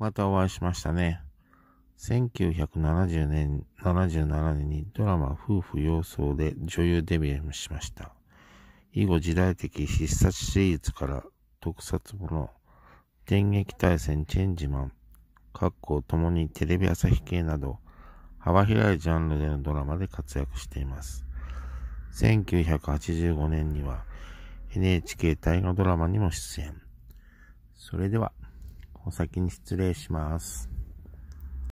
またお会いしましたね。1970年、77年にドラマ夫婦様相で女優デビューしました。以後時代的必殺シリーズから特撮もの、電撃対戦チェンジマン、各校ともにテレビ朝日系など、幅広いジャンルでのドラマで活躍しています。1985年には NHK 大河ドラマにも出演。それでは。お先に失礼します。